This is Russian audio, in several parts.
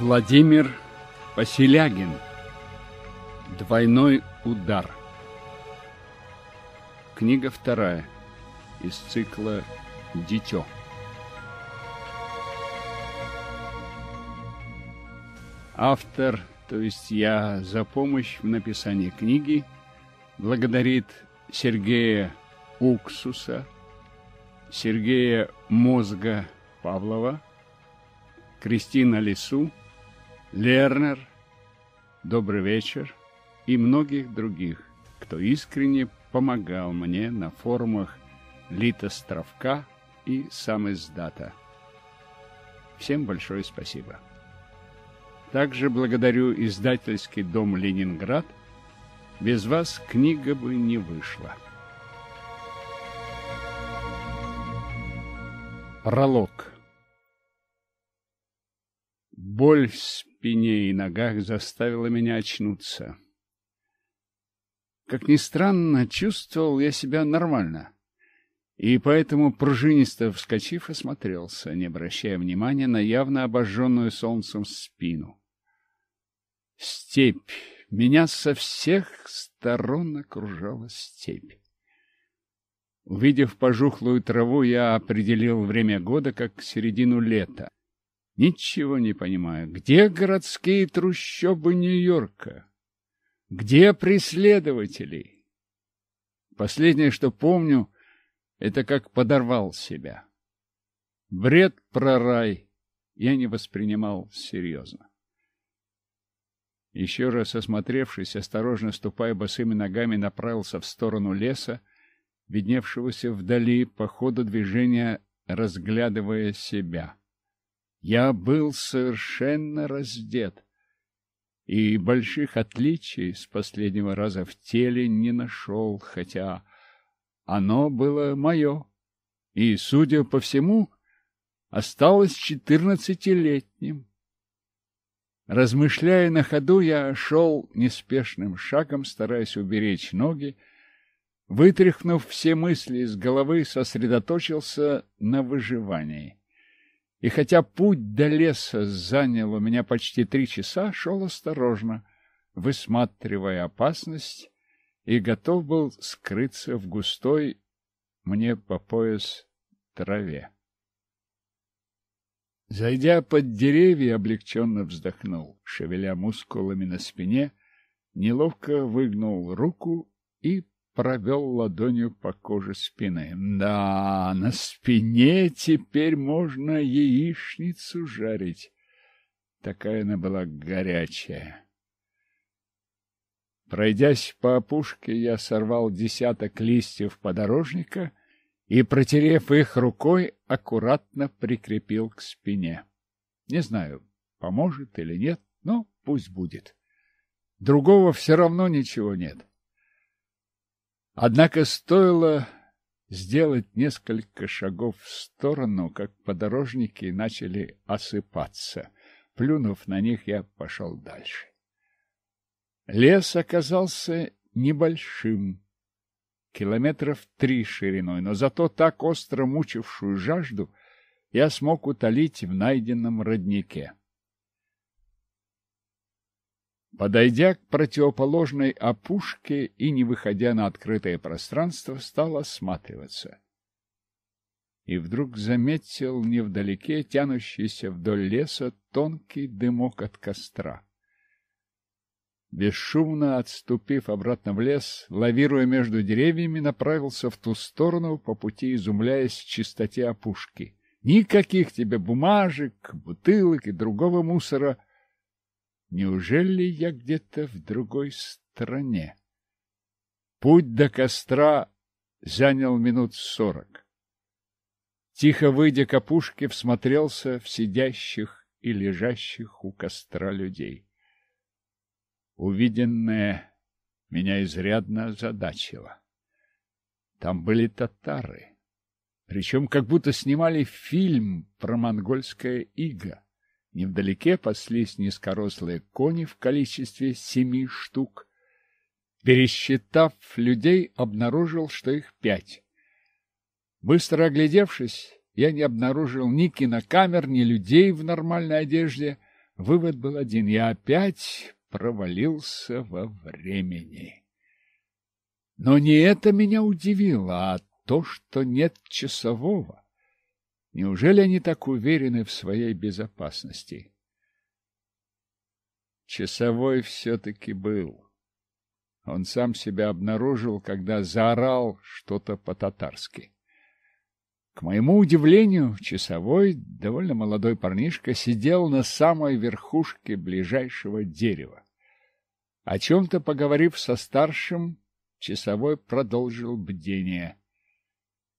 Владимир Поселягин Двойной удар Книга вторая из цикла «Дитё» Автор, то есть я, за помощь в написании книги благодарит Сергея Уксуса, Сергея Мозга Павлова, Кристина Лису, Лернер, Добрый вечер и многих других, кто искренне помогал мне на форумах Литостровка и сам издата. Всем большое спасибо. Также благодарю издательский дом «Ленинград». Без вас книга бы не вышла. Пролог Боль в спине и ногах заставила меня очнуться. Как ни странно, чувствовал я себя нормально. И поэтому, пружинисто вскочив, осмотрелся, не обращая внимания на явно обожженную солнцем спину. Степь. Меня со всех сторон окружала степь. Увидев пожухлую траву, я определил время года как середину лета. Ничего не понимаю. Где городские трущобы Нью-Йорка? Где преследователи? Последнее, что помню, это как подорвал себя. Бред про рай я не воспринимал серьезно. Еще раз осмотревшись, осторожно ступая босыми ногами, направился в сторону леса, видневшегося вдали по ходу движения, разглядывая себя. — я был совершенно раздет, и больших отличий с последнего раза в теле не нашел, хотя оно было мое, и, судя по всему, осталось четырнадцатилетним. Размышляя на ходу, я шел неспешным шагом, стараясь уберечь ноги, Вытряхнув все мысли из головы, сосредоточился на выживании. И хотя путь до леса занял у меня почти три часа, шел осторожно, высматривая опасность, и готов был скрыться в густой мне по пояс траве. Зайдя под деревья, облегченно вздохнул, шевеля мускулами на спине, неловко выгнул руку и провел ладонью по коже спины. Да, на спине теперь можно яичницу жарить. Такая она была горячая. Пройдясь по опушке, я сорвал десяток листьев подорожника и, протерев их рукой, аккуратно прикрепил к спине. Не знаю, поможет или нет, но пусть будет. Другого все равно ничего нет. Однако стоило сделать несколько шагов в сторону, как подорожники начали осыпаться. Плюнув на них, я пошел дальше. Лес оказался небольшим, километров три шириной, но зато так остро мучившую жажду я смог утолить в найденном роднике. Подойдя к противоположной опушке и, не выходя на открытое пространство, стал осматриваться. И вдруг заметил невдалеке тянущийся вдоль леса тонкий дымок от костра. Бесшумно отступив обратно в лес, лавируя между деревьями, направился в ту сторону, по пути изумляясь чистоте опушки. Никаких тебе бумажек, бутылок и другого мусора — Неужели я где-то в другой стране? Путь до костра занял минут сорок. Тихо выйдя к опушке, всмотрелся в сидящих и лежащих у костра людей. Увиденное меня изрядно озадачило. Там были татары, причем как будто снимали фильм про монгольское иго. Невдалеке паслись низкорослые кони в количестве семи штук. Пересчитав людей, обнаружил, что их пять. Быстро оглядевшись, я не обнаружил ни кинокамер, ни людей в нормальной одежде. Вывод был один. Я опять провалился во времени. Но не это меня удивило, а то, что нет часового. Неужели они так уверены в своей безопасности? Часовой все-таки был. Он сам себя обнаружил, когда заорал что-то по-татарски. К моему удивлению, часовой, довольно молодой парнишка, сидел на самой верхушке ближайшего дерева. О чем-то поговорив со старшим, часовой продолжил бдение.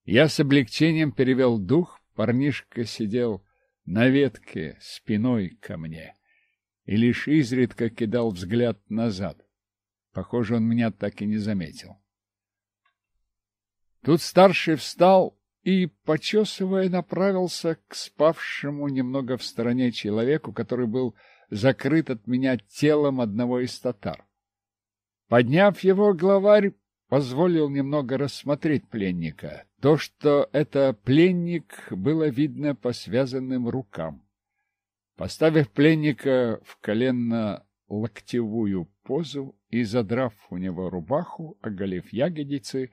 Я с облегчением перевел дух, Парнишка сидел на ветке спиной ко мне и лишь изредка кидал взгляд назад. Похоже, он меня так и не заметил. Тут старший встал и, почесывая, направился к спавшему немного в стороне человеку, который был закрыт от меня телом одного из татар. Подняв его, главарь позволил немного рассмотреть пленника. То, что это пленник, было видно по связанным рукам. Поставив пленника в коленно-локтевую позу и задрав у него рубаху, оголив ягодицы,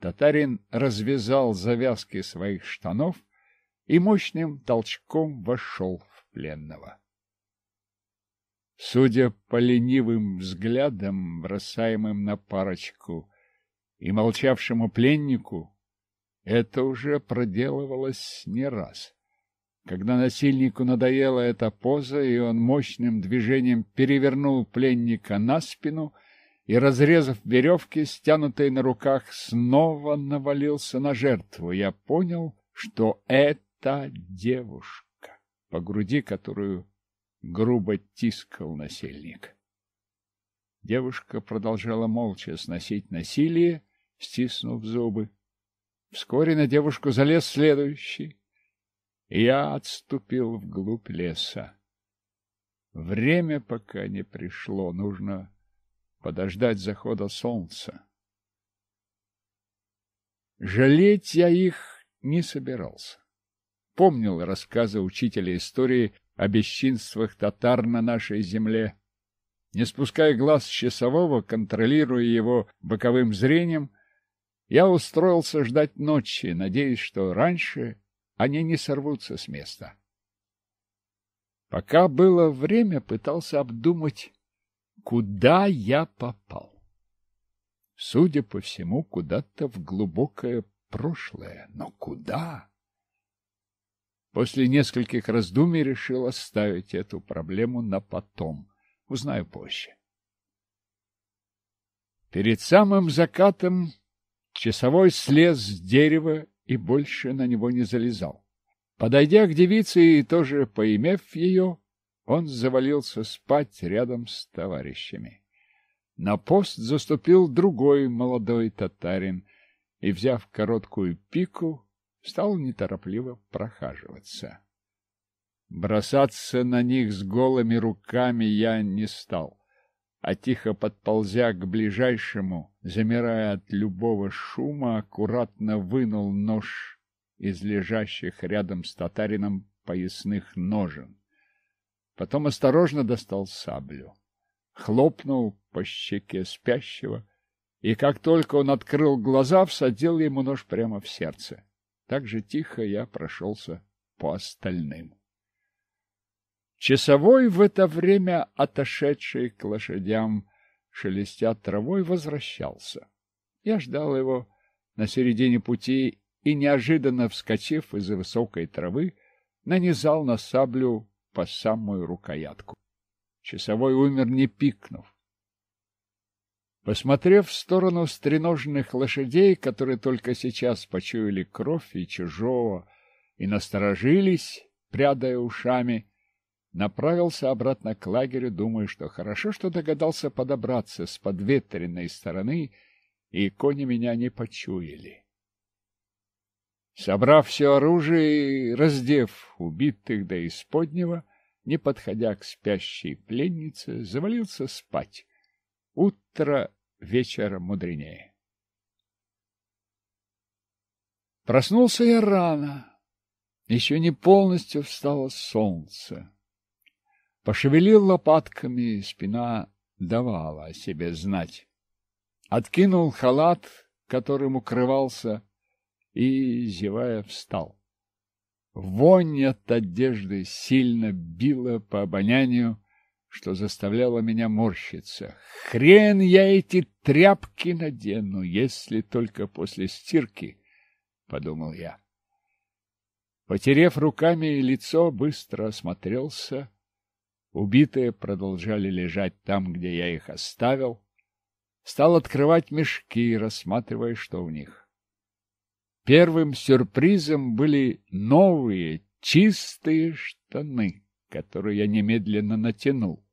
татарин развязал завязки своих штанов и мощным толчком вошел в пленного. Судя по ленивым взглядам, бросаемым на парочку, и молчавшему пленнику это уже проделывалось не раз. Когда насильнику надоела эта поза, и он мощным движением перевернул пленника на спину и, разрезав веревки, стянутые на руках, снова навалился на жертву, я понял, что это девушка, по груди которую грубо тискал насильник. Девушка продолжала молча сносить насилие, стиснув зубы. Вскоре на девушку залез следующий. и Я отступил вглубь леса. Время пока не пришло, нужно подождать захода солнца. Жалеть я их не собирался. Помнил рассказы учителя истории о бесчинствах татар на нашей земле. Не спуская глаз часового, контролируя его боковым зрением, я устроился ждать ночи, надеясь, что раньше они не сорвутся с места. Пока было время, пытался обдумать, куда я попал. Судя по всему, куда-то в глубокое прошлое. Но куда? После нескольких раздумий решил оставить эту проблему на потом. Узнаю позже. Перед самым закатом Часовой слез с дерева и больше на него не залезал. Подойдя к девице и тоже поимев ее, он завалился спать рядом с товарищами. На пост заступил другой молодой татарин и, взяв короткую пику, стал неторопливо прохаживаться. Бросаться на них с голыми руками я не стал а тихо подползя к ближайшему, замирая от любого шума, аккуратно вынул нож из лежащих рядом с татарином поясных ножен. Потом осторожно достал саблю, хлопнул по щеке спящего, и как только он открыл глаза, всадил ему нож прямо в сердце. Так же тихо я прошелся по остальным. Часовой в это время, отошедший к лошадям, шелестя травой, возвращался. Я ждал его на середине пути и, неожиданно вскочив из высокой травы, нанизал на саблю по самую рукоятку. Часовой умер, не пикнув. Посмотрев в сторону стреножных лошадей, которые только сейчас почуяли кровь и чужого, и насторожились, прядая ушами, направился обратно к лагерю, думая, что хорошо, что догадался подобраться с подветренной стороны, и кони меня не почуяли. Собрав все оружие и раздев убитых до исподнего, не подходя к спящей пленнице, завалился спать. Утро вечера мудренее. Проснулся я рано. Еще не полностью встало солнце. Пошевелил лопатками, спина давала о себе знать. Откинул халат, которым укрывался, и, зевая, встал. Вонь от одежды сильно била по обонянию, что заставляло меня морщиться. Хрен я эти тряпки надену, если только после стирки, — подумал я. Потерев руками лицо, быстро осмотрелся — Убитые продолжали лежать там, где я их оставил. Стал открывать мешки, рассматривая, что в них. Первым сюрпризом были новые, чистые штаны, которые я немедленно натянул.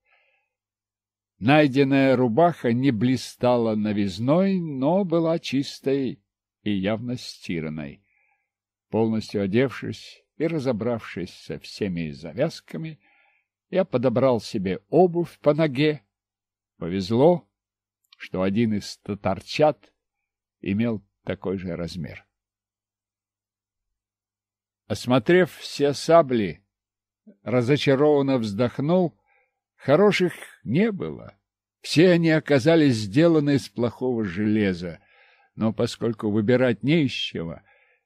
Найденная рубаха не блистала новизной, но была чистой и явно стиранной. Полностью одевшись и разобравшись со всеми завязками, я подобрал себе обувь по ноге. Повезло, что один из татарчат имел такой же размер. Осмотрев все сабли, разочарованно вздохнул. Хороших не было. Все они оказались сделаны из плохого железа. Но поскольку выбирать не из чего,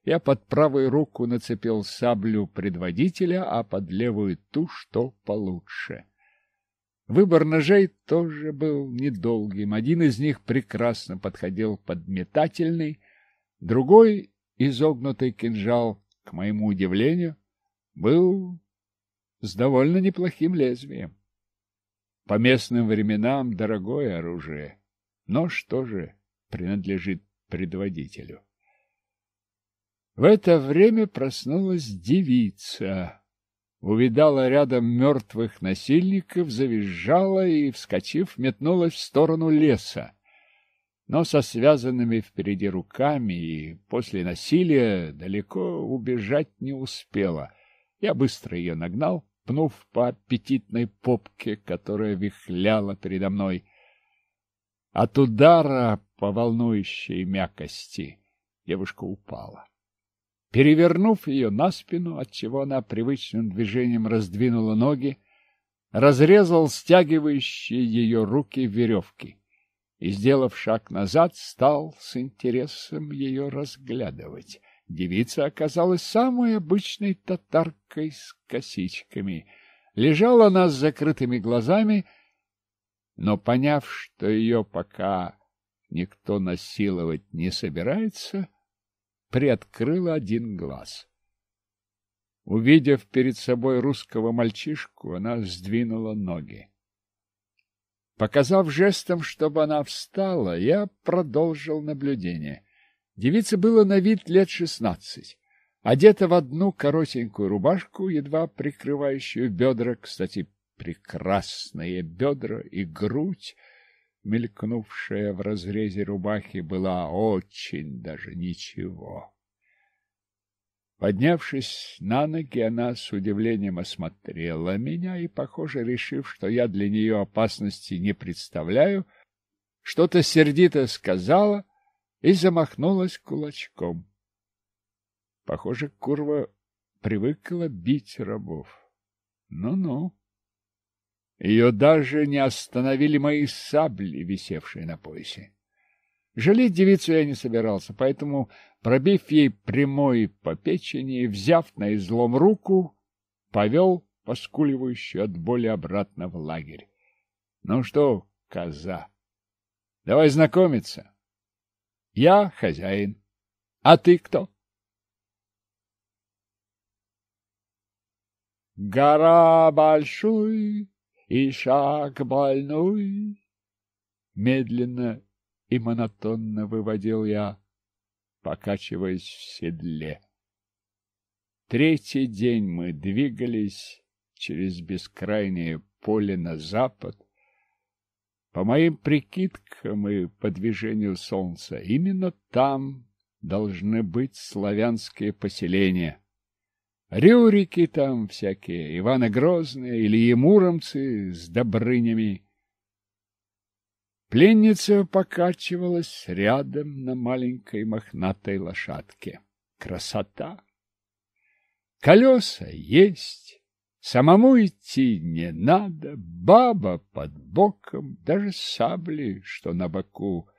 я под правую руку нацепил саблю предводителя, а под левую ту, что получше. Выбор ножей тоже был недолгим. Один из них прекрасно подходил под метательный, другой, изогнутый кинжал, к моему удивлению, был с довольно неплохим лезвием. По местным временам дорогое оружие, но что же принадлежит предводителю. В это время проснулась девица, увидала рядом мертвых насильников, завизжала и, вскочив, метнулась в сторону леса. Но со связанными впереди руками и после насилия далеко убежать не успела. Я быстро ее нагнал, пнув по аппетитной попке, которая вихляла передо мной. От удара по волнующей мякости девушка упала перевернув ее на спину, отчего она привычным движением раздвинула ноги, разрезал стягивающие ее руки веревки и, сделав шаг назад, стал с интересом ее разглядывать. Девица оказалась самой обычной татаркой с косичками. Лежала она с закрытыми глазами, но, поняв, что ее пока никто насиловать не собирается, — приоткрыла один глаз. Увидев перед собой русского мальчишку, она сдвинула ноги. Показав жестом, чтобы она встала, я продолжил наблюдение. Девице было на вид лет шестнадцать. Одета в одну коротенькую рубашку, едва прикрывающую бедра, кстати, прекрасные бедра и грудь, мелькнувшая в разрезе рубахи, была очень даже ничего. Поднявшись на ноги, она с удивлением осмотрела меня и, похоже, решив, что я для нее опасности не представляю, что-то сердито сказала и замахнулась кулачком. Похоже, курва привыкла бить рабов. Ну-ну. Ее даже не остановили мои сабли, висевшие на поясе. Жалеть девицу я не собирался, поэтому, пробив ей прямой по печени, взяв на излом руку, повел поскуливающую от боли обратно в лагерь. Ну что, коза, давай знакомиться. Я хозяин. А ты кто? Гора большой, и шаг больной. Медленно и монотонно выводил я, покачиваясь в седле. Третий день мы двигались через бескрайнее поле на запад. По моим прикидкам и по движению солнца, именно там должны быть славянские поселения. Рюрики там всякие, Иваны Грозные, или Емуромцы с Добрынями. Пленница покачивалась рядом на маленькой мохнатой лошадке. Красота! Колеса есть, самому идти не надо, баба под боком, даже сабли, что на боку,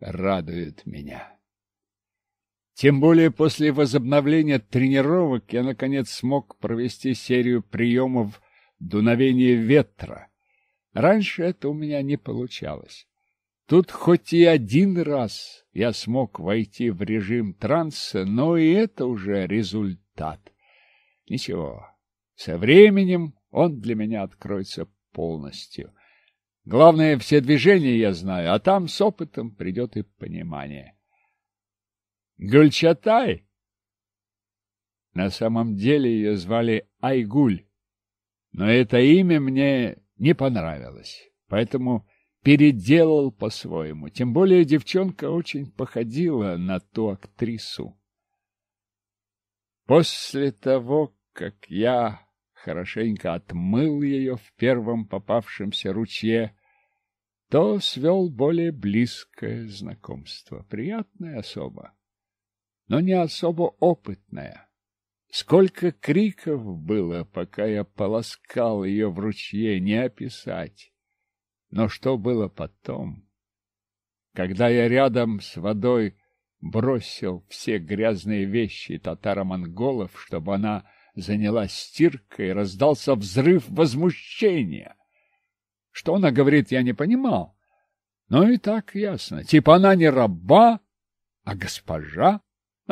радует меня. Тем более после возобновления тренировок я, наконец, смог провести серию приемов дуновения ветра. Раньше это у меня не получалось. Тут хоть и один раз я смог войти в режим транса, но и это уже результат. Ничего, со временем он для меня откроется полностью. Главное, все движения я знаю, а там с опытом придет и понимание. Гульчатай? На самом деле ее звали Айгуль, но это имя мне не понравилось, поэтому переделал по-своему. Тем более девчонка очень походила на ту актрису. После того, как я хорошенько отмыл ее в первом попавшемся ручье, то свел более близкое знакомство. Приятная особа но не особо опытная. Сколько криков было, пока я полоскал ее в ручье, не описать. Но что было потом? Когда я рядом с водой бросил все грязные вещи татаро-монголов, чтобы она занялась стиркой, раздался взрыв возмущения. Что она говорит, я не понимал. Но и так ясно. Типа она не раба, а госпожа.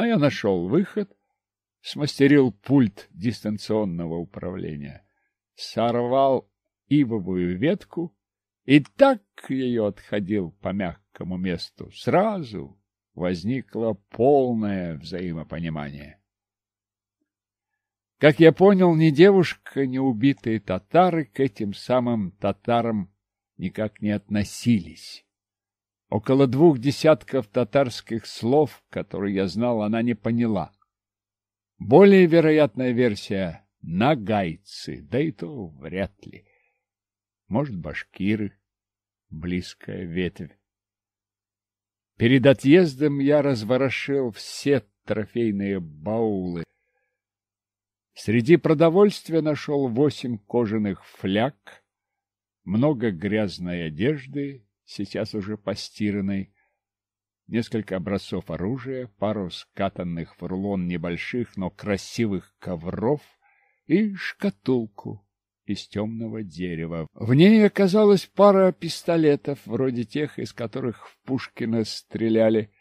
А я нашел выход, смастерил пульт дистанционного управления, сорвал ивовую ветку и так ее отходил по мягкому месту. Сразу возникло полное взаимопонимание. Как я понял, ни девушка, ни убитые татары к этим самым татарам никак не относились. Около двух десятков татарских слов, которые я знал, она не поняла. Более вероятная версия — нагайцы, да и то вряд ли. Может, башкиры, близкая ветвь. Перед отъездом я разворошил все трофейные баулы. Среди продовольствия нашел восемь кожаных фляг, много грязной одежды сейчас уже постиранной, несколько образцов оружия, пару скатанных в рулон небольших, но красивых ковров и шкатулку из темного дерева. В ней оказалась пара пистолетов, вроде тех, из которых в Пушкина стреляли,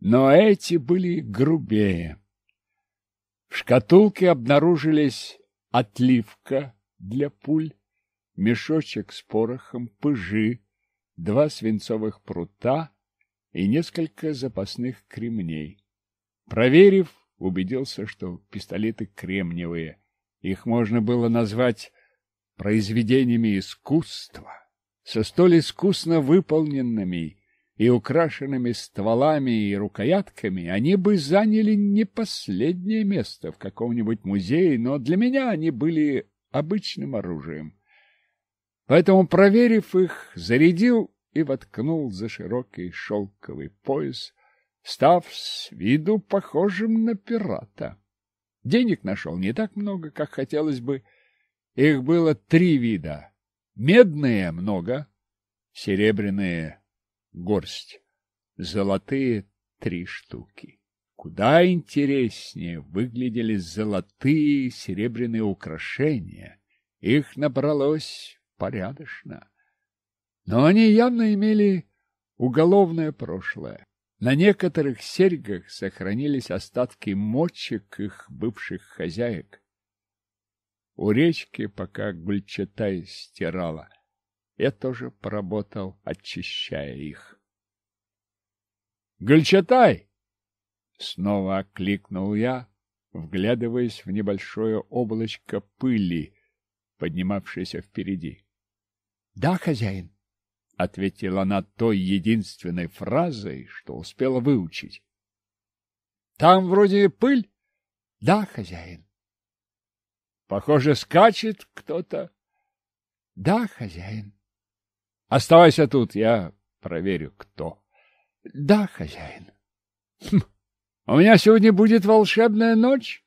но эти были грубее. В шкатулке обнаружились отливка для пуль, мешочек с порохом, пыжи, два свинцовых прута и несколько запасных кремней. Проверив, убедился, что пистолеты кремниевые. Их можно было назвать произведениями искусства, со столь искусно выполненными и украшенными стволами и рукоятками, они бы заняли не последнее место в каком-нибудь музее, но для меня они были обычным оружием. Поэтому, проверив их, зарядил и воткнул за широкий шелковый пояс, став с виду похожим на пирата. Денег нашел не так много, как хотелось бы. Их было три вида. Медные много, серебряные горсть, золотые три штуки. Куда интереснее выглядели золотые и серебряные украшения. Их набралось порядочно. Но они явно имели уголовное прошлое. На некоторых серьгах сохранились остатки мочек их бывших хозяек. У речки, пока Гульчатай стирала, я тоже поработал, очищая их. «Гульчатай!» — снова окликнул я, вглядываясь в небольшое облачко пыли, поднимавшееся впереди. Да, хозяин, ответила она той единственной фразой, что успела выучить. Там вроде пыль. Да, хозяин. Похоже, скачет кто-то. Да, хозяин. Оставайся тут, я проверю, кто. Да, хозяин. Хм, у меня сегодня будет волшебная ночь.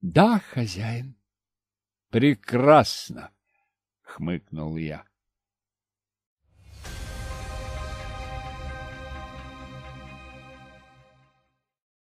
Да, хозяин. Прекрасно хмыкнул я.